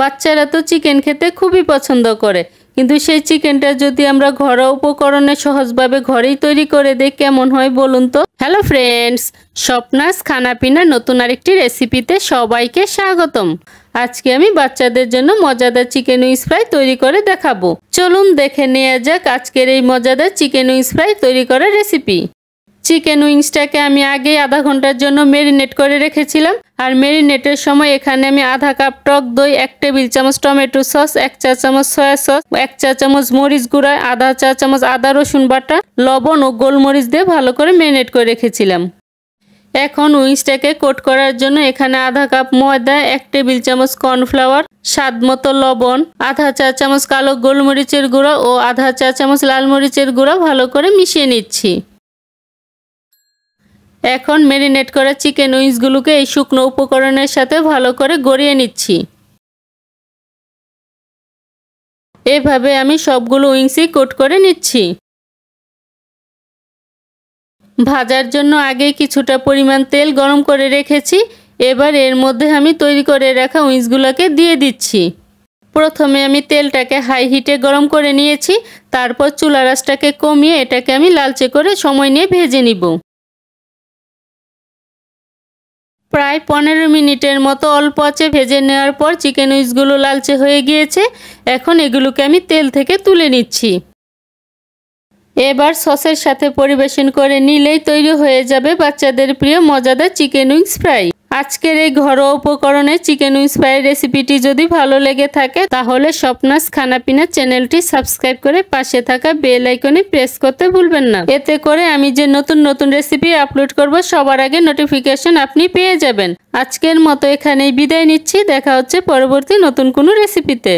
বাচ্চারা তো চিকেন খেতে খুবই পছন্দ করে কিন্তু সেই চিকেনটা যদি আমরা ঘরোয়া উপকরণে সহজভাবে ঘরেই তৈরি করে দেখ কেমন হয় বলুন তো হ্যালো ফ্রেন্ডস স্বপ্নাস খানাপিনা নতুন আরেকটি রেসিপিতে সবাইকে স্বাগতম আজকে আমি বাচ্চাদের জন্য মজাদার চিকেন উইস ফ্রাই তৈরি করে দেখাবো চলুন দেখে নেওয়া যাক আজকের এই মজাদার চিকেন উইস ফ্রাই তৈরি করার রেসিপি চিকেন উইংসটাকে আমি আগেই আধা ঘন্টার জন্য মেরিনেট করে রেখেছিলাম আর মেরিনেটের সময় এখানে আমি আধা কাপ টক দই এক টেবিল চামচ টমেটো সস এক চা চামচ সয়া সস এক চা চামচ মরিচ গুঁড়া আধা চা চামচ আদা রসুন বাটা লবণ ও গোলমরিচ দিয়ে ভালো করে মেরিনেট করে রেখেছিলাম এখন উইংসটাকে কোট করার জন্য এখানে আধা কাপ ময়দা এক টেবিল চামচ কর্নফ্লাওয়ার স্বাদ মতো লবণ আধা চা চামচ কালো গোলমরিচের গুঁড়া ও আধা চা চামচ লাল মরিচের গুঁড়া ভালো করে মিশিয়ে নিচ্ছি এখন ম্যারিনেট করা চিকেন উইংসগুলোকে এই শুকনো উপকরণের সাথে ভালো করে গড়িয়ে নিচ্ছি এভাবে আমি সবগুলো উইংসই কোট করে নিচ্ছি ভাজার জন্য আগে কিছুটা পরিমাণ তেল গরম করে রেখেছি এবার এর মধ্যে আমি তৈরি করে রাখা উইংসগুলোকে দিয়ে দিচ্ছি প্রথমে আমি তেলটাকে হাই হিটে গরম করে নিয়েছি তারপর চুলারাসটাকে কমিয়ে এটাকে আমি লালচে করে সময় নিয়ে ভেজে নিব প্রায় পনেরো মিনিটের মতো অল্প আছে ভেজে নেওয়ার পর চিকেন উইসগুলো লালচে হয়ে গিয়েছে এখন এগুলোকে আমি তেল থেকে তুলে নিচ্ছি এবার সসের সাথে পরিবেশন করে নিলেই তৈরি হয়ে যাবে বাচ্চাদের প্রিয় মজাদার চিকেন উইংস ফ্রাই আজকের এই ঘরোয়া উপকরণে চিকেন উইসফাই রেসিপিটি যদি ভালো লেগে থাকে তাহলে স্বপ্নাস খানাপিনা চ্যানেলটি সাবস্ক্রাইব করে পাশে থাকা বেল আইকনে প্রেস করতে ভুলবেন না এতে করে আমি যে নতুন নতুন রেসিপি আপলোড করব সবার আগে নোটিফিকেশন আপনি পেয়ে যাবেন আজকের মতো এখানেই বিদায় নিচ্ছি দেখা হচ্ছে পরবর্তী নতুন কোনো রেসিপিতে